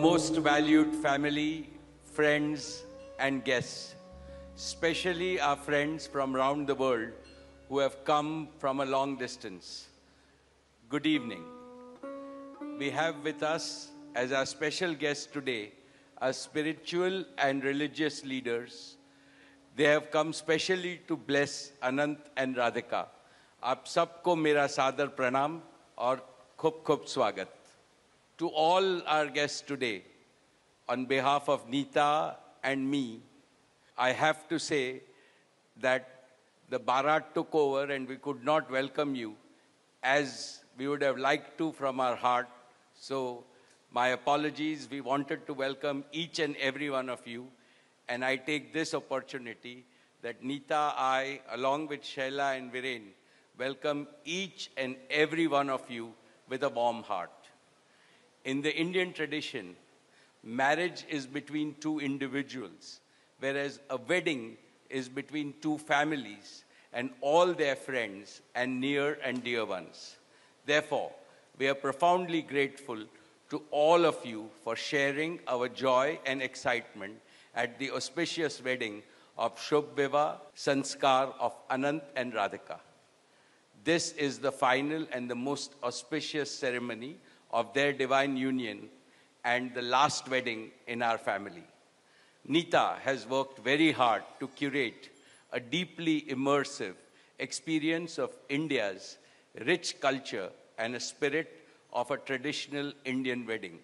most valued family, friends, and guests, especially our friends from around the world who have come from a long distance. Good evening. We have with us as our special guest today our spiritual and religious leaders. They have come specially to bless Anant and Radhika. आप सबको मेरा सादर प्रणाम और खूब खूब स्वागत to all our guests today. On behalf of Nita and me, I have to say that the Bharat took over and we could not welcome you as we would have liked to from our heart. So, my apologies. We wanted to welcome each and every one of you. And I take this opportunity that Nita, I, along with Shaila and Viren, welcome each and every one of you with a warm heart. In the Indian tradition, marriage is between two individuals, whereas a wedding is between two families and all their friends and near and dear ones. Therefore, we are profoundly grateful to all of you for sharing our joy and excitement at the auspicious wedding of Shubh Viva Sanskar of Anant and Radhika. This is the final and the most auspicious ceremony of their divine union and the last wedding in our family. Nita has worked very hard to curate a deeply immersive experience of India's rich culture and a spirit of a traditional Indian wedding.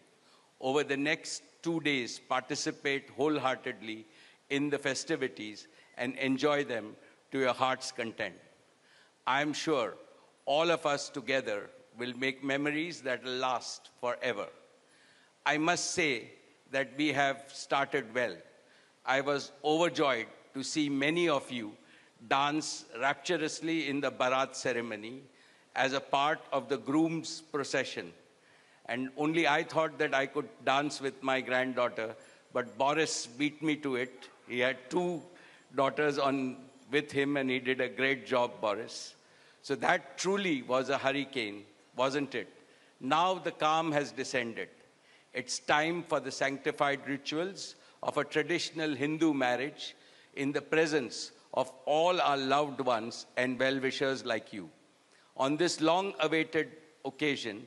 Over the next two days, participate wholeheartedly in the festivities and enjoy them to your heart's content. I am sure all of us together will make memories that will last forever. I must say that we have started well. I was overjoyed to see many of you dance rapturously in the Bharat ceremony as a part of the groom's procession. And only I thought that I could dance with my granddaughter, but Boris beat me to it. He had two daughters on with him, and he did a great job, Boris. So that truly was a hurricane wasn't it? Now the calm has descended. It's time for the sanctified rituals of a traditional Hindu marriage in the presence of all our loved ones and well-wishers like you. On this long-awaited occasion,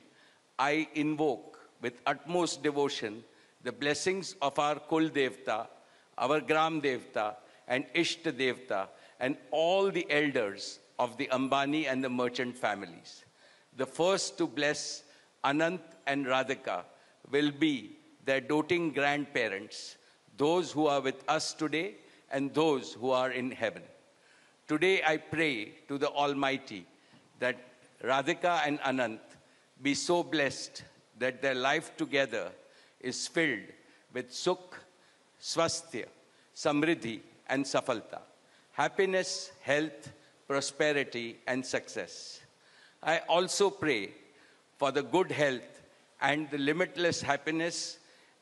I invoke with utmost devotion the blessings of our Kul Devta, our Gram Devta, and Ishta Devta, and all the elders of the Ambani and the merchant families the first to bless Anant and Radhika will be their doting grandparents, those who are with us today and those who are in heaven. Today I pray to the Almighty that Radhika and Anant be so blessed that their life together is filled with sukh, swasthya, samriddhi and safalta, happiness, health, prosperity and success. I also pray for the good health and the limitless happiness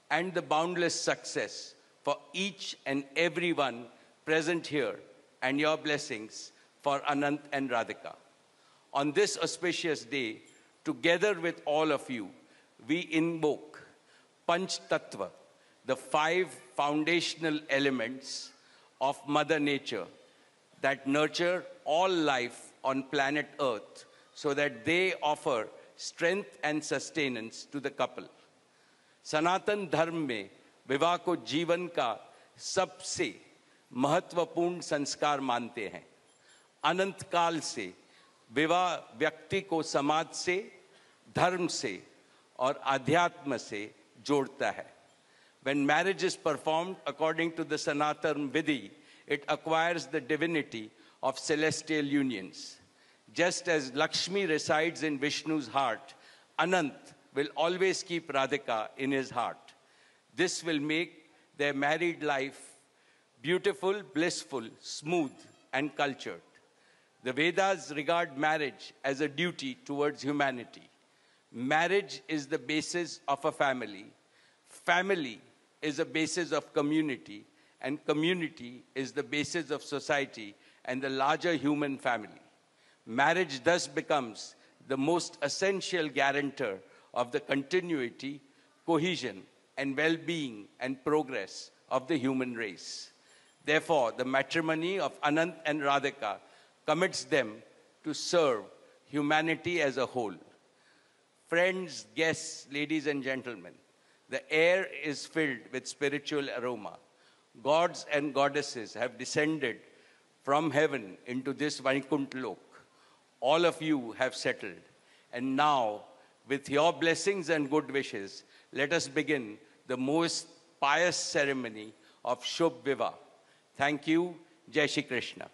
and the boundless success for each and everyone present here and your blessings for Anant and Radhika. On this auspicious day, together with all of you, we invoke Panch Tattva, the five foundational elements of Mother Nature that nurture all life on planet Earth so that they offer strength and sustenance to the couple. सनातन धर्म में विवाह को जीवन का सबसे महत्वपूर्ण संस्कार मानते हैं अनंत काल से विवाह व्यक्ति को समाज से धर्म से और आध्यात्म से जोड़ता है when marriage is performed according to the Sanatan Vidhi, it acquires the divinity of celestial unions. Just as Lakshmi resides in Vishnu's heart, Anant will always keep Radhika in his heart. This will make their married life beautiful, blissful, smooth, and cultured. The Vedas regard marriage as a duty towards humanity. Marriage is the basis of a family. Family is the basis of community. And community is the basis of society and the larger human family. Marriage thus becomes the most essential guarantor of the continuity, cohesion, and well being and progress of the human race. Therefore, the matrimony of Anant and Radhika commits them to serve humanity as a whole. Friends, guests, ladies, and gentlemen, the air is filled with spiritual aroma. Gods and goddesses have descended from heaven into this Vaikunth Lok all of you have settled. And now, with your blessings and good wishes, let us begin the most pious ceremony of Shubh Viva. Thank you. Jai Shri Krishna.